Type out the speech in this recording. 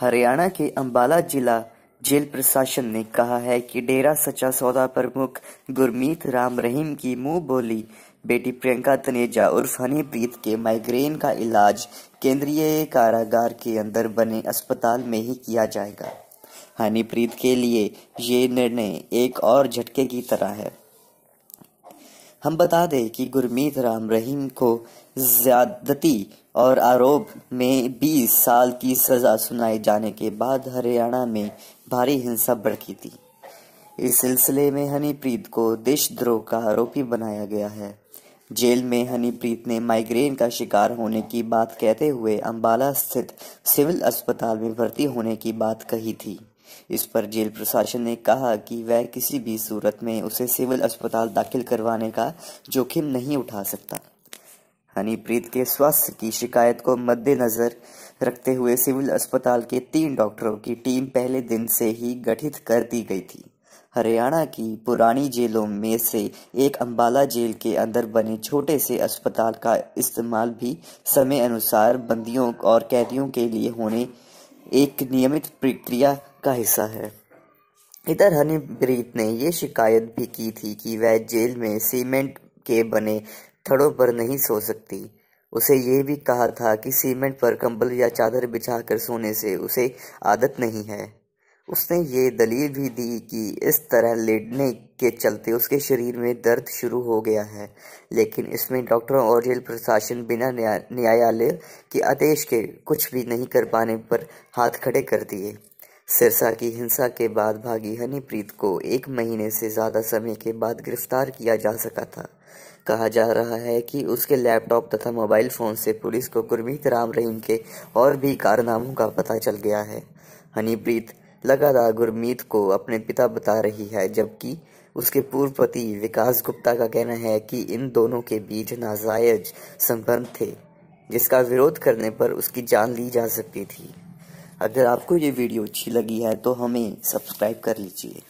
हरियाणा के अंबाला जिला जेल प्रशासन ने कहा है कि डेरा सच्चा सौदा प्रमुख गुरमीत राम रहीम की मुंह बोली बेटी प्रियंका तनेजा उर्फ हनीप्रीत के माइग्रेन का इलाज केंद्रीय कारागार के अंदर बने अस्पताल में ही किया जाएगा हनीप्रीत के लिए ये निर्णय एक और झटके की तरह है हम बता दें कि गुरमीत राम रहीम को ज्यादती और आरोप में 20 साल की सजा सुनाए जाने के बाद हरियाणा में भारी हिंसा बढ़की थी इस सिलसिले में हनीप्रीत को देशद्रोह का आरोपी बनाया गया है जेल में हनीप्रीत ने माइग्रेन का शिकार होने की बात कहते हुए अंबाला स्थित सिविल अस्पताल में भर्ती होने की बात कही थी इस पर जेल प्रशासन ने कहा कि वह किसी भी सूरत में उसे सिविल अस्पताल दाखिल करवाने का जोखिम नहीं उठा सकता हनीप्रीत के स्वास्थ्य की शिकायत को मद्देनजर रखते हुए सिविल अस्पताल के तीन डॉक्टरों की टीम पहले दिन से ही गठित कर दी गई थी हरियाणा की पुरानी जेलों में से एक अंबाला जेल के अंदर बने छोटे से अस्पताल का इस्तेमाल भी समय अनुसार बंदियों और कैदियों के लिए होने एक नियमित प्रक्रिया का हिस्सा है इधर हनीप्रीत ने ये शिकायत भी की थी कि वह जेल में सीमेंट के बने थड़ों पर नहीं सो सकती उसे यह भी कहा था कि सीमेंट पर कंबल या चादर बिछाकर सोने से उसे आदत नहीं है उसने ये दलील भी दी कि इस तरह लेटने के चलते उसके शरीर में दर्द शुरू हो गया है लेकिन इसमें डॉक्टरों और जेल प्रशासन बिना न्यायालय के आदेश के कुछ भी नहीं कर पाने पर हाथ खड़े कर दिए सिरसा की हिंसा के बाद भागी हनीप्रीत को एक महीने से ज़्यादा समय के बाद गिरफ्तार किया जा सका था कहा जा रहा है कि उसके लैपटॉप तथा मोबाइल फ़ोन से पुलिस को गुरमीत राम रहीम के और भी कारनामों का पता चल गया है हनीप्रीत लगातार गुरमीत को अपने पिता बता रही है जबकि उसके पूर्व पति विकास गुप्ता का कहना है कि इन दोनों के बीच नाजायज संबंध थे जिसका विरोध करने पर उसकी जान ली जा सकती थी अगर आपको ये वीडियो अच्छी लगी है तो हमें सब्सक्राइब कर लीजिए